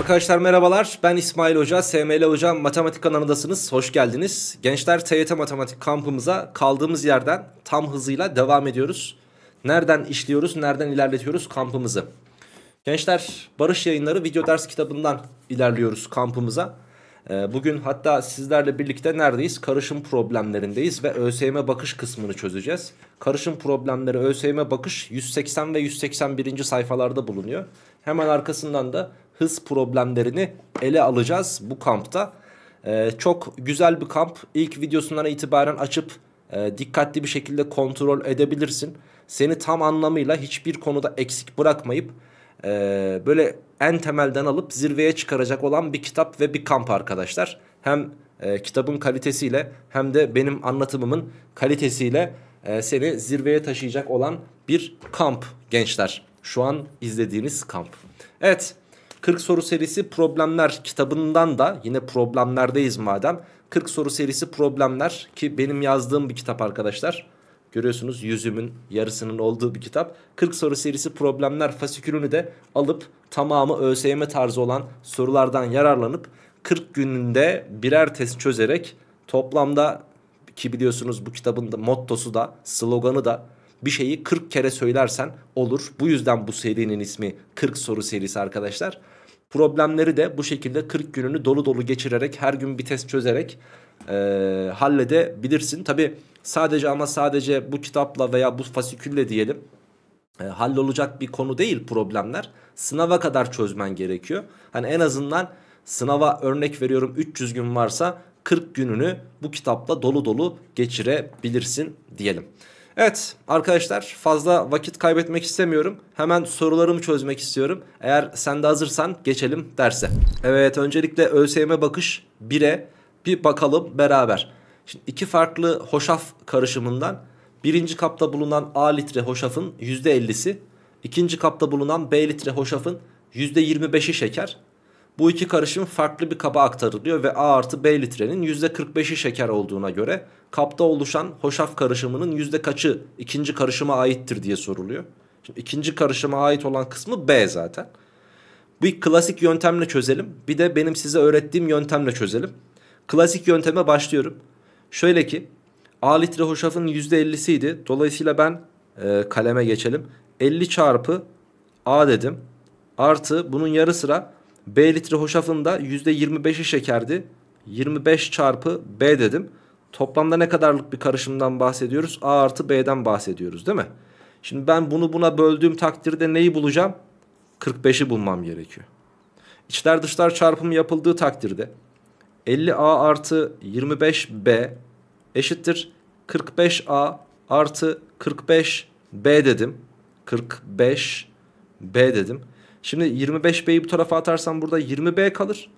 Arkadaşlar merhabalar ben İsmail Hoca, SML Hoca Matematik kanalındasınız. Hoş geldiniz. Gençler TYT Matematik kampımıza kaldığımız yerden tam hızıyla devam ediyoruz. Nereden işliyoruz, nereden ilerletiyoruz kampımızı? Gençler Barış Yayınları video ders kitabından ilerliyoruz kampımıza. Ee, bugün hatta sizlerle birlikte neredeyiz? Karışım problemlerindeyiz ve ÖSYM bakış kısmını çözeceğiz. Karışım problemleri ÖSYM bakış 180 ve 181. sayfalarda bulunuyor. Hemen arkasından da hız problemlerini ele alacağız bu kampta. Ee, çok güzel bir kamp. İlk videosundan itibaren açıp e, dikkatli bir şekilde kontrol edebilirsin. Seni tam anlamıyla hiçbir konuda eksik bırakmayıp e, böyle en temelden alıp zirveye çıkaracak olan bir kitap ve bir kamp arkadaşlar. Hem e, kitabın kalitesiyle hem de benim anlatımımın kalitesiyle e, seni zirveye taşıyacak olan bir kamp gençler. Şu an izlediğiniz kamp. Evet. 40 soru serisi problemler kitabından da yine problemlerdeyiz madem. 40 soru serisi problemler ki benim yazdığım bir kitap arkadaşlar. Görüyorsunuz yüzümün yarısının olduğu bir kitap. 40 soru serisi problemler fasikülünü de alıp tamamı ÖSYM tarzı olan sorulardan yararlanıp 40 gününde birer test çözerek toplamda ki biliyorsunuz bu kitabın da mottosu da sloganı da bir şeyi 40 kere söylersen olur. Bu yüzden bu serinin ismi 40 soru serisi arkadaşlar. Problemleri de bu şekilde 40 gününü dolu dolu geçirerek her gün bir test çözerek e, halledebilirsin. Tabi sadece ama sadece bu kitapla veya bu fasikülle diyelim e, hallolacak bir konu değil problemler. Sınava kadar çözmen gerekiyor. Hani en azından sınava örnek veriyorum 300 gün varsa 40 gününü bu kitapla dolu dolu geçirebilirsin diyelim. Evet arkadaşlar fazla vakit kaybetmek istemiyorum. Hemen sorularımı çözmek istiyorum. Eğer sen de hazırsan geçelim derse. Evet öncelikle ÖSYM bakış 1'e bir bakalım beraber. Şimdi iki farklı hoşaf karışımından birinci kapta bulunan A litre hoşafın %50'si, ikinci kapta bulunan B litre hoşafın %25'i şeker. Bu iki karışım farklı bir kaba aktarılıyor ve A artı B litrenin %45'i şeker olduğuna göre kapta oluşan hoşaf karışımının yüzde kaçı ikinci karışıma aittir diye soruluyor. Şimdi ikinci karışıma ait olan kısmı B zaten. Bu klasik yöntemle çözelim. Bir de benim size öğrettiğim yöntemle çözelim. Klasik yönteme başlıyorum. Şöyle ki A litre hoşafın %50'si idi. Dolayısıyla ben e, kaleme geçelim. 50 çarpı A dedim. Artı bunun yarı sıra B litre hoşafında %25'i şekerdi. 25 çarpı B dedim. Toplamda ne kadarlık bir karışımdan bahsediyoruz? A artı B'den bahsediyoruz değil mi? Şimdi ben bunu buna böldüğüm takdirde neyi bulacağım? 45'i bulmam gerekiyor. İçler dışlar çarpımı yapıldığı takdirde 50A artı 25B eşittir 45A artı 45B dedim. 45B dedim. Şimdi 25B'yi bu tarafa atarsam burada 20B kalır.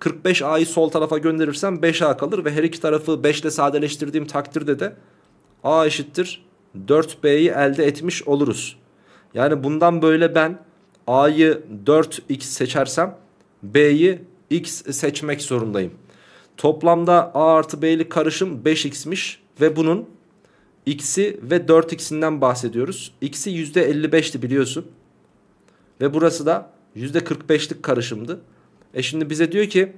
45A'yı sol tarafa gönderirsem 5A kalır ve her iki tarafı 5 ile sadeleştirdiğim takdirde de A eşittir 4B'yi elde etmiş oluruz. Yani bundan böyle ben A'yı 4X seçersem B'yi X seçmek zorundayım. Toplamda A artı B'lik karışım 5X'miş ve bunun X'i ve 4X'inden bahsediyoruz. X'i %55'ti biliyorsun. Ve burası da %45'lik karışımdı. E şimdi bize diyor ki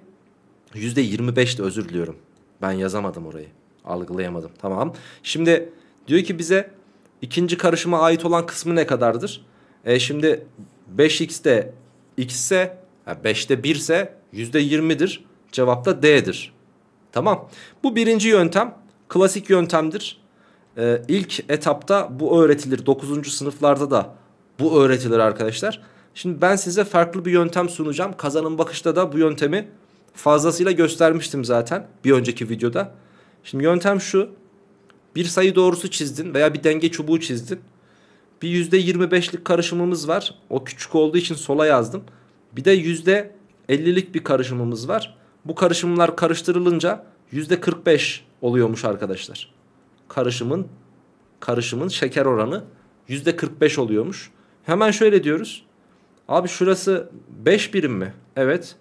%25'ti özür diliyorum. Ben yazamadım orayı. Algılayamadım. Tamam. Şimdi diyor ki bize ikinci karışıma ait olan kısmı ne kadardır? E şimdi 5x'de x ise 5'te 1 ise %20'dir. Cevap da D'dir. Tamam. Bu birinci yöntem. Klasik yöntemdir. Ee, ilk etapta bu öğretilir. 9. sınıflarda da bu öğretilir arkadaşlar. Şimdi ben size farklı bir yöntem sunacağım. Kazanın bakışta da bu yöntemi fazlasıyla göstermiştim zaten bir önceki videoda. Şimdi yöntem şu. Bir sayı doğrusu çizdin veya bir denge çubuğu çizdin. Bir %25'lik karışımımız var. O küçük olduğu için sola yazdım. Bir de %50'lik bir karışımımız var. Bu karışımlar karıştırılınca %45 oluyormuş arkadaşlar. Karışımın karışımın şeker oranı %45 oluyormuş. Hemen şöyle diyoruz. Abi şurası 5 birim mi? Evet.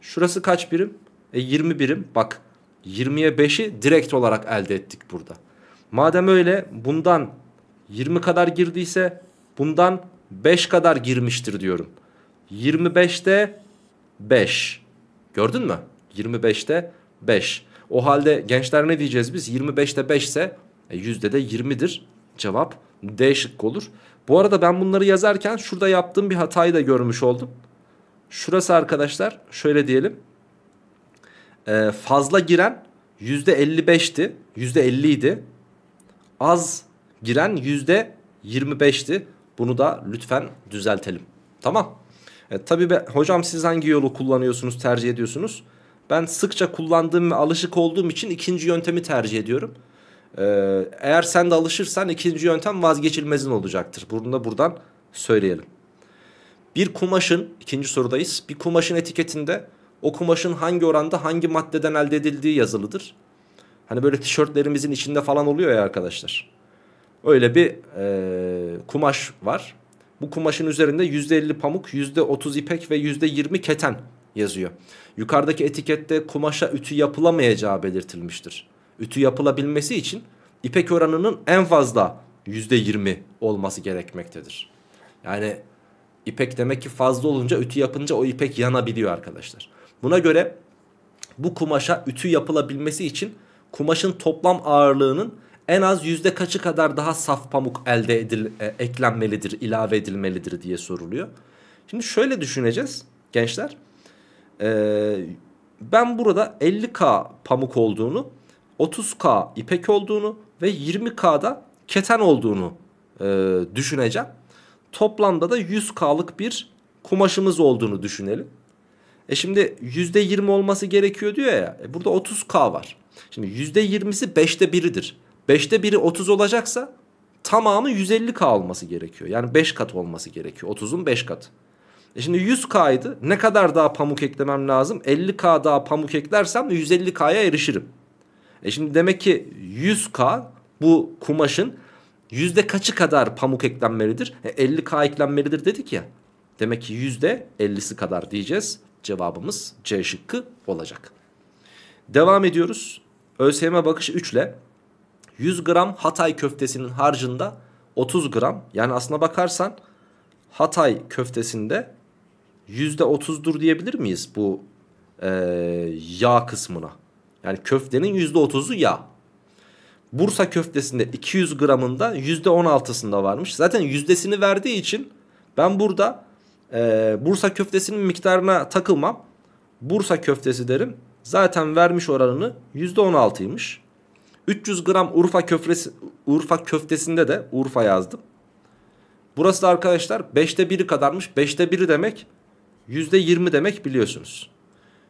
Şurası kaç birim? E 20 birim. Bak 20'ye 5'i direkt olarak elde ettik burada. Madem öyle bundan 20 kadar girdiyse bundan 5 kadar girmiştir diyorum. 25'te 5. Gördün mü? 25'te 5. O halde gençler ne diyeceğiz biz? 25'te 5 ise yüzde de 20'dir. Cevap D şıkkı olur. Bu arada ben bunları yazarken şurada yaptığım bir hatayı da görmüş oldum. Şurası arkadaşlar şöyle diyelim. Ee, fazla giren %55'ti. %50 idi. Az giren %25'ti. Bunu da lütfen düzeltelim. Tamam. E, tabii hocam siz hangi yolu kullanıyorsunuz, tercih ediyorsunuz? Ben sıkça kullandığım ve alışık olduğum için ikinci yöntemi tercih ediyorum. Ee, eğer sen de alışırsan ikinci yöntem vazgeçilmezin olacaktır. Bunu da buradan söyleyelim. Bir kumaşın, ikinci sorudayız. Bir kumaşın etiketinde o kumaşın hangi oranda hangi maddeden elde edildiği yazılıdır. Hani böyle tişörtlerimizin içinde falan oluyor ya arkadaşlar. Öyle bir e, kumaş var. Bu kumaşın üzerinde %50 pamuk, %30 ipek ve %20 keten yazıyor. Yukarıdaki etikette kumaşa ütü yapılamayacağı belirtilmiştir ütü yapılabilmesi için ipek oranının en fazla %20 olması gerekmektedir. Yani ipek demek ki fazla olunca ütü yapınca o ipek yanabiliyor arkadaşlar. Buna göre bu kumaşa ütü yapılabilmesi için kumaşın toplam ağırlığının en az yüzde kaçı kadar daha saf pamuk elde edil, e, eklenmelidir, ilave edilmelidir diye soruluyor. Şimdi şöyle düşüneceğiz gençler. Ee, ben burada 50K pamuk olduğunu 30K ipek olduğunu ve 20K'da keten olduğunu e, düşüneceğim. Toplamda da 100K'lık bir kumaşımız olduğunu düşünelim. E şimdi %20 olması gerekiyor diyor ya. E burada 30K var. Şimdi %20'si 5'te 1'idir. 5'te 1'i 30 olacaksa tamamı 150K olması gerekiyor. Yani 5 kat olması gerekiyor. 30'un 5 katı. E şimdi 100K'ydı. Ne kadar daha pamuk eklemem lazım? 50K daha pamuk eklersem 150K'ya erişirim. E şimdi demek ki 100K bu kumaşın yüzde kaçı kadar pamuk eklenmelidir? E 50K eklenmelidir dedik ya. Demek ki yüzde 50'si kadar diyeceğiz. Cevabımız C şıkkı olacak. Devam ediyoruz. ÖSYM bakışı 3 ile 100 gram Hatay köftesinin harcında 30 gram yani aslına bakarsan Hatay köftesinde yüzde %30'dur diyebilir miyiz bu e, yağ kısmına? Yani köftenin %30'u yağ. Bursa köftesinde 200 gramında %16'sında varmış. Zaten yüzdesini verdiği için ben burada e, Bursa köftesinin miktarına takılmam. Bursa köftesi derim. Zaten vermiş oranını %16'ymış. 300 gram Urfa köftesi Urfa köftesinde de Urfa yazdım. Burası da arkadaşlar 5'te 1'i kadarmış. 5'te 1'i demek %20 demek biliyorsunuz.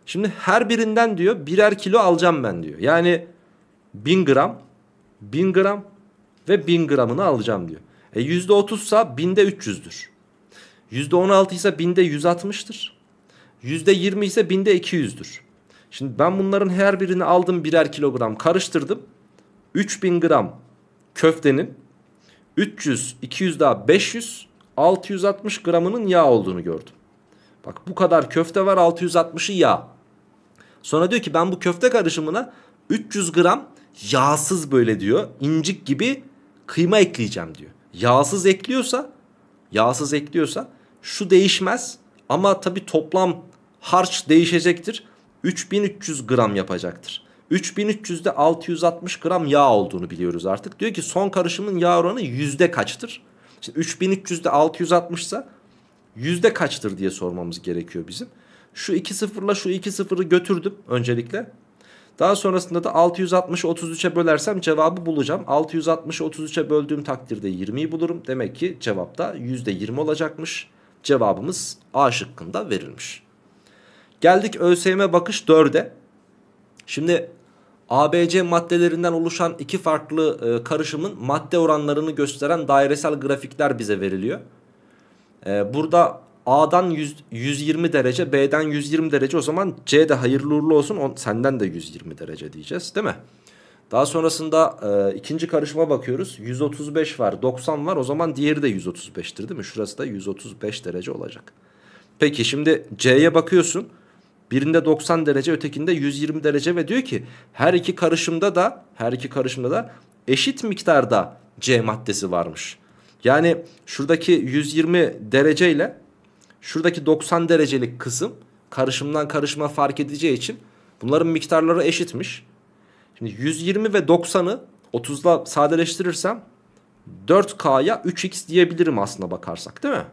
Şimdi her birinden diyor birer kilo alacağım ben diyor. Yani 1000 gram, 1000 gram ve 1000 gramını alacağım diyor. E %30 ise 1000'de 300'dür. %16 ise 1000'de 160'tır. %20 ise 1000'de 200'dür. Şimdi ben bunların her birini aldım birer kilogram karıştırdım. 3000 gram köftenin 300, 200 daha 500, 660 gramının yağ olduğunu gördüm. Bak bu kadar köfte var 660'ı yağ. Sonra diyor ki ben bu köfte karışımına 300 gram yağsız böyle diyor incik gibi kıyma ekleyeceğim diyor. Yağsız ekliyorsa yağsız ekliyorsa şu değişmez ama tabi toplam harç değişecektir. 3300 gram yapacaktır. 3300'de 660 gram yağ olduğunu biliyoruz artık. Diyor ki son karışımın yağ oranı yüzde kaçtır? Şimdi 3300'de 660 ise yüzde kaçtır diye sormamız gerekiyor bizim. Şu 2-0'la şu 2-0'ı götürdüm öncelikle. Daha sonrasında da 660'ı 33'e bölersem cevabı bulacağım. 660'ı 33'e böldüğüm takdirde 20'yi bulurum. Demek ki cevap cevapta %20 olacakmış. Cevabımız A şıkkında verilmiş. Geldik ÖSYM bakış 4'e. Şimdi ABC maddelerinden oluşan iki farklı e, karışımın madde oranlarını gösteren dairesel grafikler bize veriliyor. E, burada A'dan 100, 120 derece B'den 120 derece o zaman C de hayırlı uğurlu olsun on, senden de 120 derece diyeceğiz değil mi? Daha sonrasında e, ikinci karışıma bakıyoruz 135 var 90 var o zaman diğeri de 135'tir değil mi? Şurası da 135 derece olacak. Peki şimdi C'ye bakıyorsun birinde 90 derece ötekinde 120 derece ve diyor ki her iki karışımda da her iki karışımda da eşit miktarda C maddesi varmış. Yani şuradaki 120 dereceyle Şuradaki 90 derecelik kısım karışımdan karışma fark edeceği için bunların miktarları eşitmiş. Şimdi 120 ve 90'ı 30'la sadeleştirirsem 4K'ya 3X diyebilirim aslında bakarsak değil mi?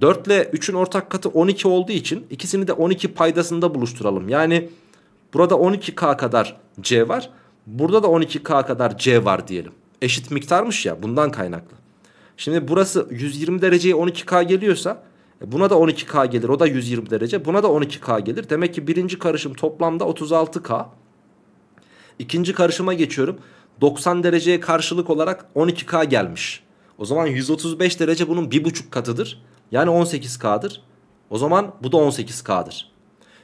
4 ile 3'ün ortak katı 12 olduğu için ikisini de 12 paydasında buluşturalım. Yani burada 12K kadar C var. Burada da 12K kadar C var diyelim. Eşit miktarmış ya bundan kaynaklı. Şimdi burası 120 dereceye 12K geliyorsa e, buna da 12K gelir. O da 120 derece. Buna da 12K gelir. Demek ki birinci karışım toplamda 36K. İkinci karışıma geçiyorum. 90 dereceye karşılık olarak 12K gelmiş. O zaman 135 derece bunun 1,5 katıdır. Yani 18K'dır. O zaman bu da 18K'dır.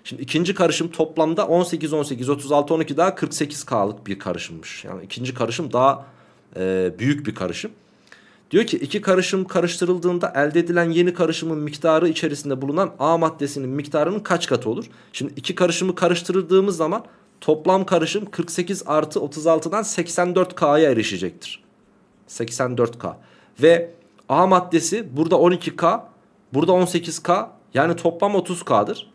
Şimdi ikinci karışım toplamda 18, 18, 36, 12 daha 48K'lık bir karışımmış. Yani ikinci karışım daha e, büyük bir karışım. Diyor ki iki karışım karıştırıldığında elde edilen yeni karışımın miktarı içerisinde bulunan A maddesinin miktarının kaç katı olur? Şimdi iki karışımı karıştırdığımız zaman toplam karışım 48 artı 36'dan 84K'ya erişecektir. 84K. Ve A maddesi burada 12K, burada 18K yani toplam 30K'dır.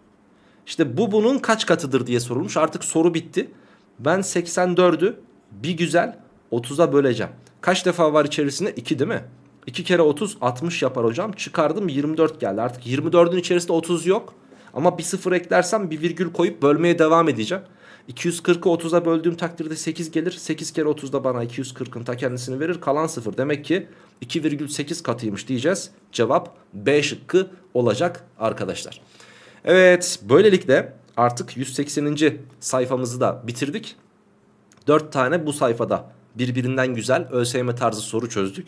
İşte bu bunun kaç katıdır diye sorulmuş. Artık soru bitti. Ben 84'ü bir güzel 30'a böleceğim. Kaç defa var içerisinde? 2 değil mi? 2 kere 30 60 yapar hocam. Çıkardım 24 geldi. Artık 24'ün içerisinde 30 yok. Ama bir sıfır eklersem bir virgül koyup bölmeye devam edeceğim. 240'ı 30'a böldüğüm takdirde 8 gelir. 8 kere 30 da bana 240'ın ta kendisini verir. Kalan 0. Demek ki 2,8 katıymış diyeceğiz. Cevap B şıkkı olacak arkadaşlar. Evet böylelikle artık 180. sayfamızı da bitirdik. 4 tane bu sayfada birbirinden güzel ÖSYM tarzı soru çözdük.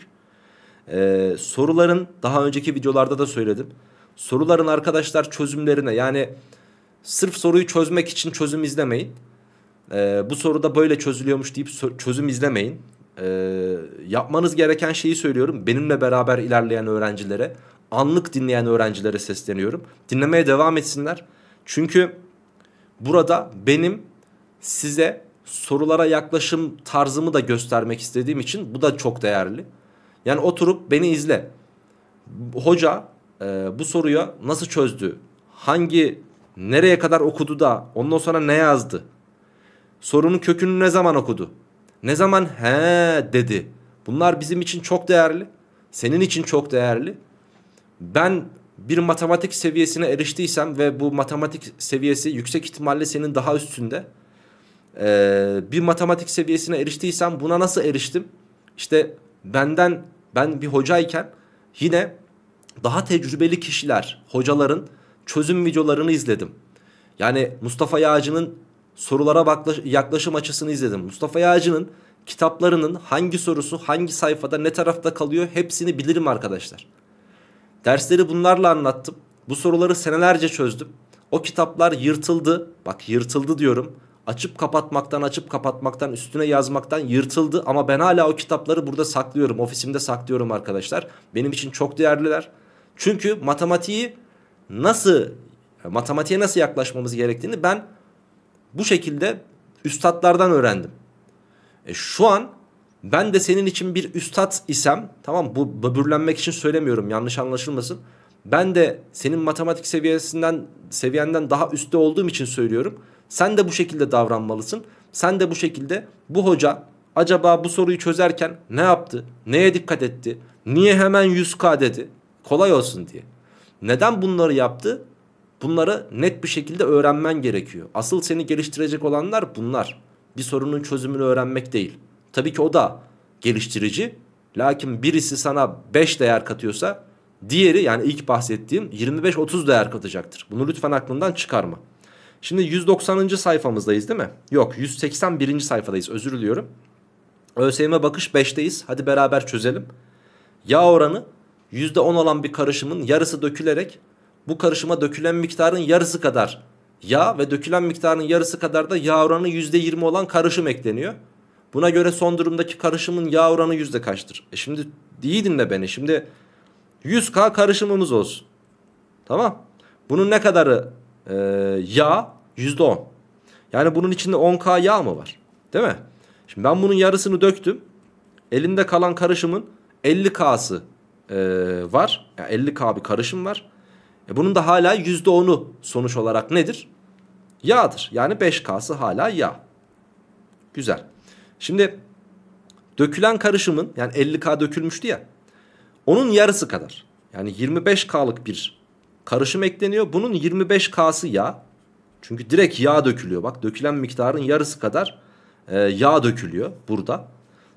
Ee, soruların daha önceki videolarda da söyledim. Soruların arkadaşlar çözümlerine yani sırf soruyu çözmek için çözüm izlemeyin. Ee, bu soruda böyle çözülüyormuş deyip çözüm izlemeyin. Ee, yapmanız gereken şeyi söylüyorum. Benimle beraber ilerleyen öğrencilere, anlık dinleyen öğrencilere sesleniyorum. Dinlemeye devam etsinler. Çünkü burada benim size sorulara yaklaşım tarzımı da göstermek istediğim için bu da çok değerli. Yani oturup beni izle. Hoca e, bu soruyu nasıl çözdü? Hangi nereye kadar okudu da ondan sonra ne yazdı? Sorunun kökünü ne zaman okudu? Ne zaman he dedi? Bunlar bizim için çok değerli. Senin için çok değerli. Ben bir matematik seviyesine eriştiysem ve bu matematik seviyesi yüksek ihtimalle senin daha üstünde e, bir matematik seviyesine eriştiysem buna nasıl eriştim? İşte benden ben bir hocayken yine daha tecrübeli kişiler, hocaların çözüm videolarını izledim. Yani Mustafa Yağcı'nın sorulara yaklaşım açısını izledim. Mustafa Yağcı'nın kitaplarının hangi sorusu hangi sayfada ne tarafta kalıyor hepsini bilirim arkadaşlar. Dersleri bunlarla anlattım. Bu soruları senelerce çözdüm. O kitaplar yırtıldı. Bak yırtıldı diyorum açıp kapatmaktan açıp kapatmaktan üstüne yazmaktan yırtıldı ama ben hala o kitapları burada saklıyorum ofisimde saklıyorum arkadaşlar benim için çok değerliler çünkü matematiği nasıl e, matematiğe nasıl yaklaşmamız gerektiğini ben bu şekilde üstadlardan öğrendim e şu an ben de senin için bir üstad isem tamam bu böbürlenmek için söylemiyorum yanlış anlaşılmasın ben de senin matematik seviyesinden seviyenden daha üstte olduğum için söylüyorum sen de bu şekilde davranmalısın. Sen de bu şekilde bu hoca acaba bu soruyu çözerken ne yaptı? Neye dikkat etti? Niye hemen 100k dedi? Kolay olsun diye. Neden bunları yaptı? Bunları net bir şekilde öğrenmen gerekiyor. Asıl seni geliştirecek olanlar bunlar. Bir sorunun çözümünü öğrenmek değil. Tabii ki o da geliştirici. Lakin birisi sana 5 değer katıyorsa diğeri yani ilk bahsettiğim 25-30 değer katacaktır. Bunu lütfen aklından çıkarma. Şimdi 190. sayfamızdayız değil mi? Yok 181. sayfadayız özür diliyorum. ÖSYM bakış 5'teyiz. Hadi beraber çözelim. Yağ oranı %10 olan bir karışımın yarısı dökülerek bu karışıma dökülen miktarın yarısı kadar yağ ve dökülen miktarın yarısı kadar da yağ oranı %20 olan karışım ekleniyor. Buna göre son durumdaki karışımın yağ oranı yüzde kaçtır? E şimdi iyi dinle beni. Şimdi 100K karışımımız olsun. Tamam. Bunun ne kadarı e, yağ %10. Yani bunun içinde 10K yağ mı var? Değil mi? Şimdi ben bunun yarısını döktüm. Elimde kalan karışımın 50K'sı e, var. Yani 50K bir karışım var. E bunun da hala %10'u sonuç olarak nedir? Yağdır. Yani 5K'sı hala yağ. Güzel. Şimdi dökülen karışımın yani 50K dökülmüştü ya. Onun yarısı kadar. Yani 25K'lık bir Karışım ekleniyor. Bunun 25K'sı yağ. Çünkü direkt yağ dökülüyor. Bak dökülen miktarın yarısı kadar e, yağ dökülüyor burada.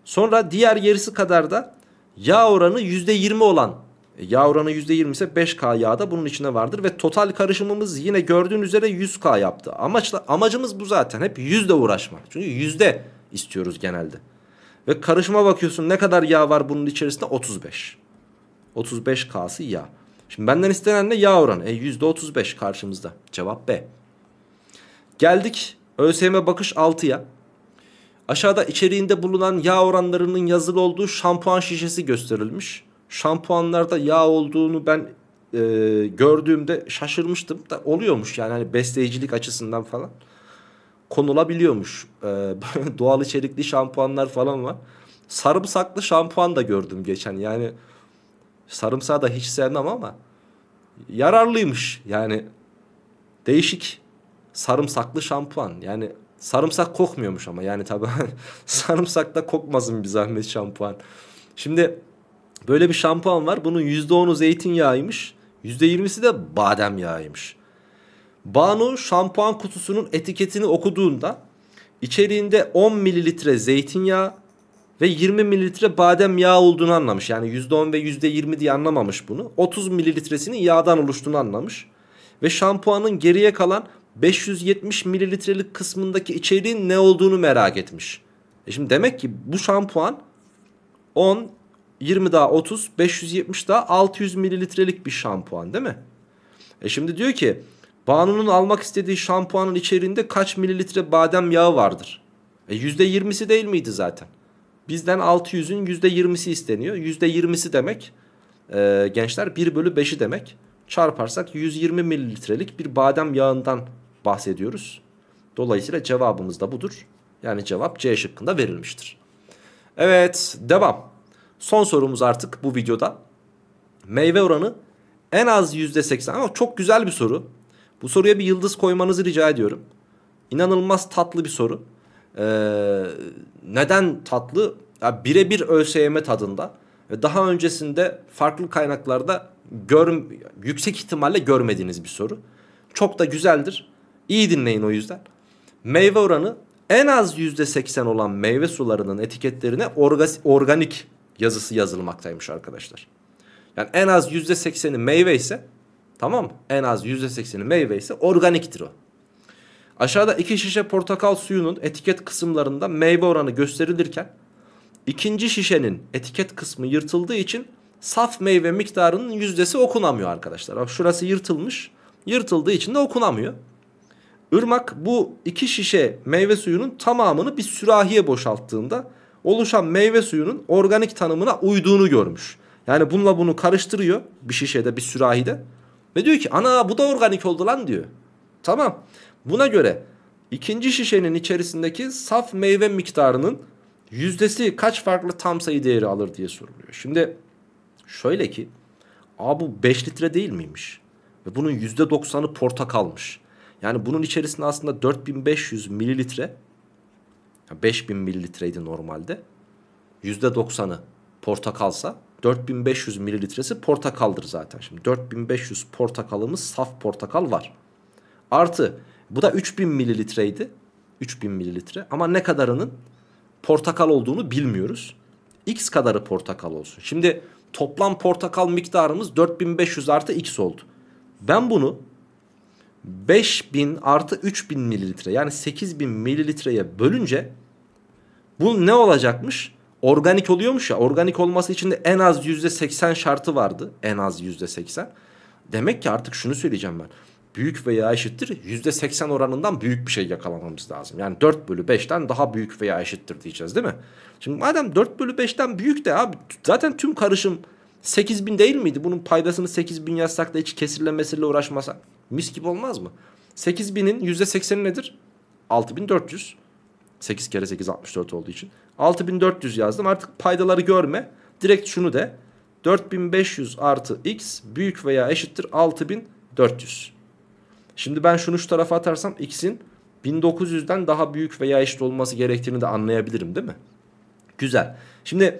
Sonra diğer yarısı kadar da yağ oranı %20 olan e, yağ oranı %20 ise 5K yağ da bunun içine vardır. Ve total karışımımız yine gördüğün üzere 100K yaptı. Amaçla, amacımız bu zaten. Hep yüzde uğraşmak. Çünkü yüzde istiyoruz genelde. Ve karışıma bakıyorsun ne kadar yağ var bunun içerisinde? 35. 35K'sı yağ. Şimdi benden istenen ne? Yağ oranı. E %35 karşımızda. Cevap B. Geldik ÖSYM bakış 6'ya. Aşağıda içeriğinde bulunan yağ oranlarının yazılı olduğu şampuan şişesi gösterilmiş. Şampuanlarda yağ olduğunu ben e, gördüğümde şaşırmıştım da oluyormuş yani hani besleyicilik açısından falan konulabiliyormuş. E, doğal içerikli şampuanlar falan var. Sarımsaklı şampuan da gördüm geçen yani sarımsağı da hiç sevmem ama yararlıymış. Yani değişik sarımsaklı şampuan. Yani sarımsak kokmuyormuş ama yani tabii sarımsak da kokmasın bir zahmet şampuan. Şimdi böyle bir şampuan var. Bunun %10'u zeytinyağıymış. %20'si de badem yağıymış. Banu şampuan kutusunun etiketini okuduğunda içeriğinde 10 mililitre zeytinyağı, ve 20 mililitre badem yağı olduğunu anlamış. Yani %10 ve %20 diye anlamamış bunu. 30 mililitresinin yağdan oluştuğunu anlamış. Ve şampuanın geriye kalan 570 mililitrelik kısmındaki içeriğin ne olduğunu merak etmiş. E şimdi demek ki bu şampuan 10, 20 daha 30, 570 daha 600 mililitrelik bir şampuan değil mi? E şimdi diyor ki Banu'nun almak istediği şampuanın içeriğinde kaç mililitre badem yağı vardır? E %20'si değil miydi zaten? Bizden 600'ün %20'si isteniyor. %20'si demek e, gençler 1 bölü 5'i demek. Çarparsak 120 mililitrelik bir badem yağından bahsediyoruz. Dolayısıyla cevabımız da budur. Yani cevap C şıkkında verilmiştir. Evet devam. Son sorumuz artık bu videoda. Meyve oranı en az %80 ama çok güzel bir soru. Bu soruya bir yıldız koymanızı rica ediyorum. İnanılmaz tatlı bir soru. Ee, neden tatlı? Yani Birebir ÖSYM tadında. ve Daha öncesinde farklı kaynaklarda gör, yüksek ihtimalle görmediğiniz bir soru. Çok da güzeldir. İyi dinleyin o yüzden. Meyve oranı en az %80 olan meyve sularının etiketlerine organik yazısı yazılmaktaymış arkadaşlar. Yani en az %80'i meyve ise tamam En az %80'i meyve ise organiktir o. Aşağıda iki şişe portakal suyunun etiket kısımlarında meyve oranı gösterilirken ikinci şişenin etiket kısmı yırtıldığı için saf meyve miktarının yüzdesi okunamıyor arkadaşlar. Bak şurası yırtılmış. Yırtıldığı için de okunamıyor. Irmak bu iki şişe meyve suyunun tamamını bir sürahiye boşalttığında oluşan meyve suyunun organik tanımına uyduğunu görmüş. Yani bununla bunu karıştırıyor bir şişede bir sürahide. Ve diyor ki ana bu da organik oldu lan diyor. Tamam. Buna göre ikinci şişenin içerisindeki saf meyve miktarının yüzdesi kaç farklı tam sayı değeri alır diye soruluyor. Şimdi şöyle ki A bu 5 litre değil miymiş? Ve bunun %90'ı portakalmış. Yani bunun içerisinde aslında 4500 mililitre 5000 mililitreydi normalde. %90'ı portakalsa 4500 mililitresi portakaldır zaten. Şimdi 4500 portakalımız saf portakal var. Artı bu da 3000 mililitreydi. 3000 mililitre ama ne kadarının portakal olduğunu bilmiyoruz. X kadarı portakal olsun. Şimdi toplam portakal miktarımız 4500 artı X oldu. Ben bunu 5000 artı 3000 mililitre yani 8000 mililitreye bölünce bu ne olacakmış? Organik oluyormuş ya organik olması için de en az %80 şartı vardı. En az %80. Demek ki artık şunu söyleyeceğim ben büyük veya eşittir %80 oranından büyük bir şey yakalamamız lazım. Yani 4 bölü 5'ten daha büyük veya eşittir diyeceğiz değil mi? Şimdi madem 4 bölü 5'ten büyük de abi zaten tüm karışım 8000 değil miydi? Bunun paydasını 8000 yazsak da hiç kesirle mesirle uğraşmasak mis gibi olmaz mı? 8000'in %80'i nedir? 6400. 8 kere 8 64 olduğu için. 6400 yazdım artık paydaları görme. Direkt şunu de 4500 artı x büyük veya eşittir 6400. Şimdi ben şunu şu tarafa atarsam x'in 1900'den daha büyük veya eşit olması gerektiğini de anlayabilirim değil mi? Güzel. Şimdi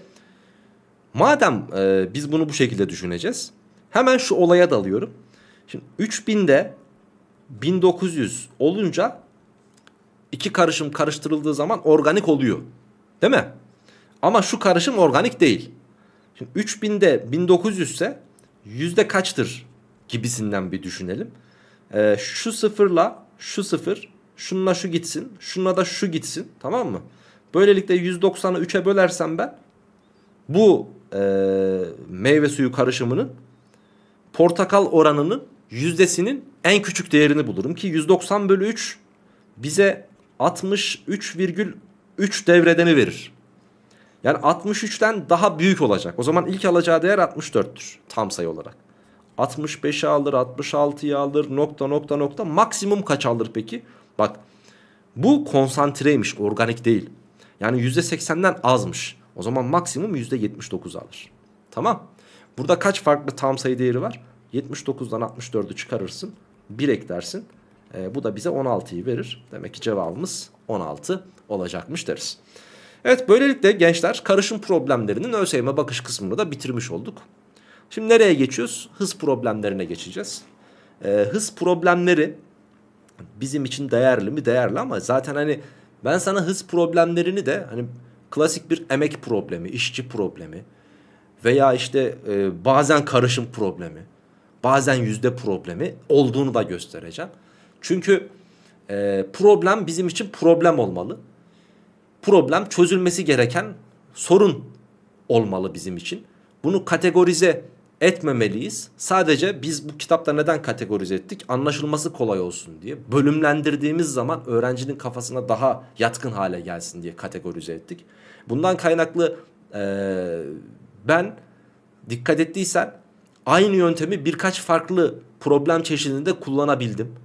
madem e, biz bunu bu şekilde düşüneceğiz. Hemen şu olaya dalıyorum. Şimdi 3000'de 1900 olunca iki karışım karıştırıldığı zaman organik oluyor. Değil mi? Ama şu karışım organik değil. Şimdi 3000'de 1900 ise yüzde kaçtır gibisinden bir düşünelim e, şu sıfırla şu sıfır şununla şu gitsin şununla da şu gitsin tamam mı? Böylelikle 190'ı 3'e bölersem ben bu e, meyve suyu karışımının portakal oranının yüzdesinin en küçük değerini bulurum ki 190 bölü 3 bize 63,3 devredeni verir. Yani 63'ten daha büyük olacak. O zaman ilk alacağı değer 64'tür tam sayı olarak. 65'i alır 66'yı alır nokta nokta nokta maksimum kaç alır peki? Bak bu konsantreymiş organik değil. Yani %80'den azmış. O zaman maksimum %79 alır. Tamam. Burada kaç farklı tam sayı değeri var? 79'dan 64'ü çıkarırsın. 1 eklersin. E, bu da bize 16'yı verir. Demek ki cevabımız 16 olacakmış deriz. Evet böylelikle gençler karışım problemlerinin ÖSYM bakış kısmını da bitirmiş olduk. Şimdi nereye geçiyoruz? Hız problemlerine geçeceğiz. E, hız problemleri bizim için değerli mi? Değerli ama zaten hani ben sana hız problemlerini de hani klasik bir emek problemi, işçi problemi veya işte e, bazen karışım problemi, bazen yüzde problemi olduğunu da göstereceğim. Çünkü e, problem bizim için problem olmalı. Problem çözülmesi gereken sorun olmalı bizim için. Bunu kategorize etmemeliyiz. Sadece biz bu kitapta neden kategorize ettik? Anlaşılması kolay olsun diye. Bölümlendirdiğimiz zaman öğrencinin kafasına daha yatkın hale gelsin diye kategorize ettik. Bundan kaynaklı e, ben dikkat ettiysen aynı yöntemi birkaç farklı problem çeşidinde kullanabildim.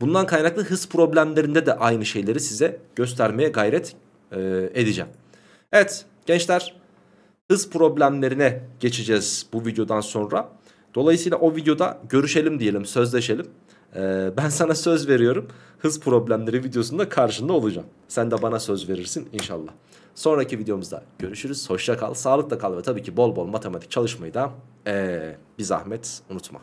Bundan kaynaklı hız problemlerinde de aynı şeyleri size göstermeye gayret e, edeceğim. Evet gençler hız problemlerine geçeceğiz bu videodan sonra. Dolayısıyla o videoda görüşelim diyelim, sözleşelim. Ee, ben sana söz veriyorum. Hız problemleri videosunda karşında olacağım. Sen de bana söz verirsin inşallah. Sonraki videomuzda görüşürüz. Hoşça kal, sağlıkla kal ve tabii ki bol bol matematik çalışmayı da ee, bir zahmet unutma.